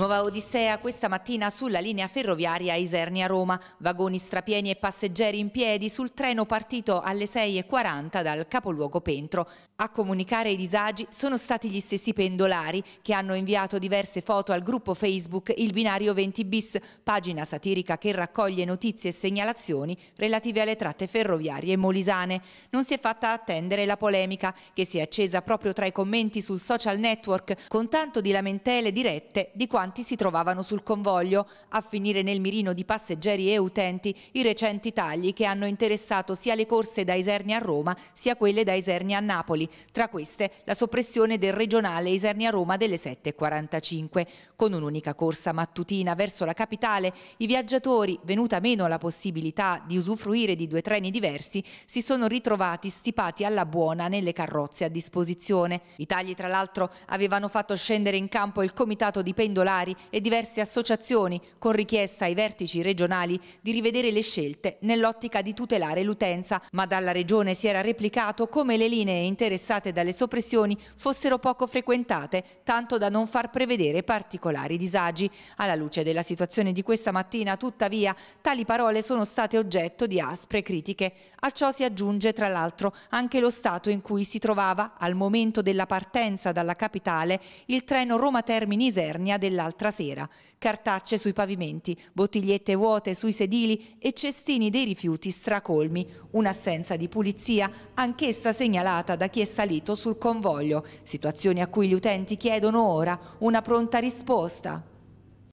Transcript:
Nuova Odissea questa mattina sulla linea ferroviaria Isernia-Roma. Vagoni strapieni e passeggeri in piedi sul treno partito alle 6.40 dal capoluogo Pentro. A comunicare i disagi sono stati gli stessi pendolari che hanno inviato diverse foto al gruppo Facebook Il Binario 20 bis, pagina satirica che raccoglie notizie e segnalazioni relative alle tratte ferroviarie molisane. Non si è fatta attendere la polemica che si è accesa proprio tra i commenti sul social network con tanto di lamentele dirette di quanto quanti si trovavano sul convoglio, a finire nel mirino di passeggeri e utenti i recenti tagli che hanno interessato sia le corse da Isernia a Roma sia quelle da Isernia a Napoli, tra queste la soppressione del regionale Isernia-Roma delle 7.45. Con un'unica corsa mattutina verso la capitale, i viaggiatori, venuta meno la possibilità di usufruire di due treni diversi, si sono ritrovati stipati alla buona nelle carrozze a disposizione. I tagli tra l'altro avevano fatto scendere in campo il comitato di pendolari particolari e diverse associazioni con richiesta ai vertici regionali di rivedere le scelte nell'ottica di tutelare l'utenza, ma dalla regione si era replicato come le linee interessate dalle soppressioni fossero poco frequentate, tanto da non far prevedere particolari disagi. Alla luce della situazione di questa mattina, tuttavia, tali parole sono state oggetto di aspre critiche. A ciò si aggiunge, tra l'altro, anche lo stato in cui si trovava, al momento della partenza dalla capitale, il treno Roma-Termini-Isernia della l'altra sera. Cartacce sui pavimenti, bottigliette vuote sui sedili e cestini dei rifiuti stracolmi. Un'assenza di pulizia, anch'essa segnalata da chi è salito sul convoglio. Situazioni a cui gli utenti chiedono ora una pronta risposta.